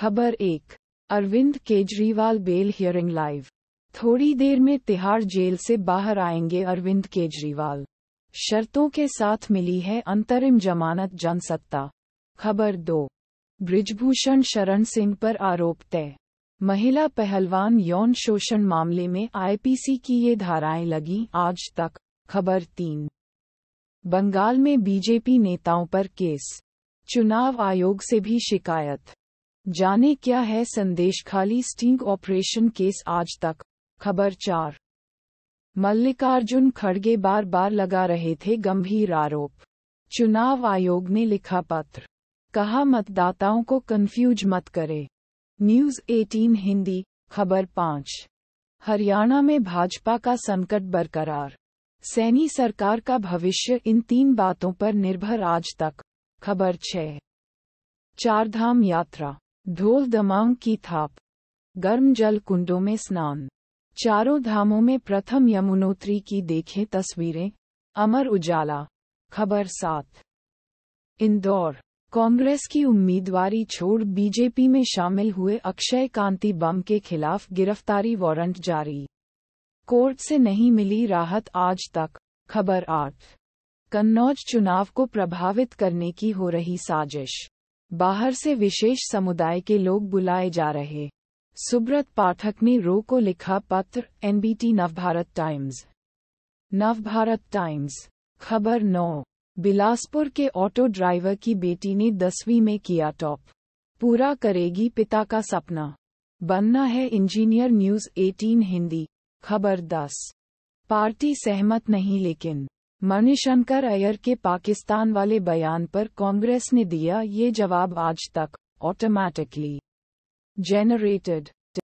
खबर एक Arvind Kejriwal bail hearing live थोड़ी देर में तिहाड़ जेल से बाहर आएंगे अरविंद केजरीवाल शर्तों के साथ मिली है अंतरिम जमानत जनसत्ता खबर दो ब्रिजभूषण शरण सिंह पर आरोप तय महिला पहलवान यौन शोषण मामले में आईपीसी की ये धाराएं लगी आज तक खबर तीन बंगाल में बीजेपी नेताओं पर केस चुनाव आयोग से भी शिकायत जाने क्या है संदेश खाली स्टिंग ऑपरेशन केस आज तक खबर चार मल्लिकार्जुन खड़गे बार बार लगा रहे थे गंभीर आरोप चुनाव आयोग ने लिखा पत्र कहा मतदाताओं को कंफ्यूज मत करे न्यूज 18 हिंदी खबर पाँच हरियाणा में भाजपा का संकट बरकरार सैनी सरकार का भविष्य इन तीन बातों पर निर्भर आज तक खबर छः चारधाम यात्रा धूल दमांग की थाप गर्म जल कुंडों में स्नान चारों धामों में प्रथम यमुनोत्री की देखें तस्वीरें अमर उजाला खबर सात इंदौर कांग्रेस की उम्मीदवारी छोड़ बीजेपी में शामिल हुए अक्षय कांति बम के खिलाफ गिरफ्तारी वारंट जारी कोर्ट से नहीं मिली राहत आज तक खबर आठ कन्नौज चुनाव को प्रभावित करने की हो रही साजिश बाहर से विशेष समुदाय के लोग बुलाए जा रहे सुब्रत पाठक ने रो को लिखा पत्र NBT Navbharat Times Navbharat Times खबर नौ बिलासपुर के ऑटो ड्राइवर की बेटी ने दसवीं में किया टॉप पूरा करेगी पिता का सपना बनना है इंजीनियर न्यूज 18 हिंदी खबर 10 पार्टी सहमत नहीं लेकिन मणिशंकर अयर के पाकिस्तान वाले बयान पर कांग्रेस ने दिया ये जवाब आज तक ऑटोमैटिकली जेनरेटेड